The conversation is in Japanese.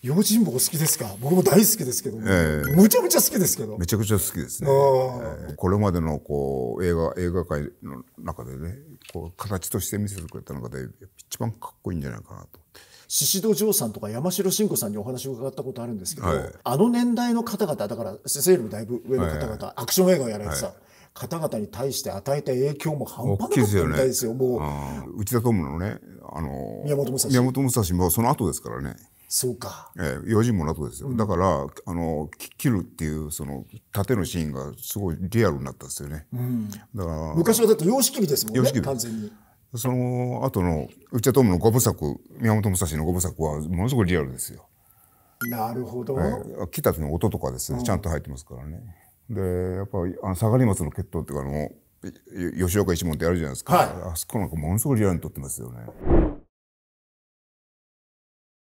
用心棒好きですか僕も大好きですけど、えー、むちゃくちゃ好きですけど。めちゃくちゃ好きですね。えー、これまでのこう映画映画界の中でね、こう形として見せてくれた中で一番かっこいいんじゃないかなと。宍戸城さんとか山城慎吾さんにお話を伺ったことあるんですけど、はい、あの年代の方々だから先生よりだいぶ上の方々、はいはい、アクション映画をやられてた、はい、方々に対して与えた影響も半端なかったみたいですよ、ね、もう内田智のねあの宮本武蔵宮本武蔵もその後ですからねそうか。えー、4時もなくですよ。だから、あの、切るっていう、その、縦のシーンがすごいリアルになったんですよね。うん、だから。昔はだって様式美ですもんね、完全に。その後の、うちはトムの五部作、宮本武蔵の五部作は、ものすごいリアルですよ。なるほど。えー、来た時の音とかですね、うん、ちゃんと入ってますからね。で、やっぱり、あの、下がり松の血統っていうか、あの、吉岡一門ってあるじゃないですか。はい、あそこなんかものすごいリアルに撮ってますよね。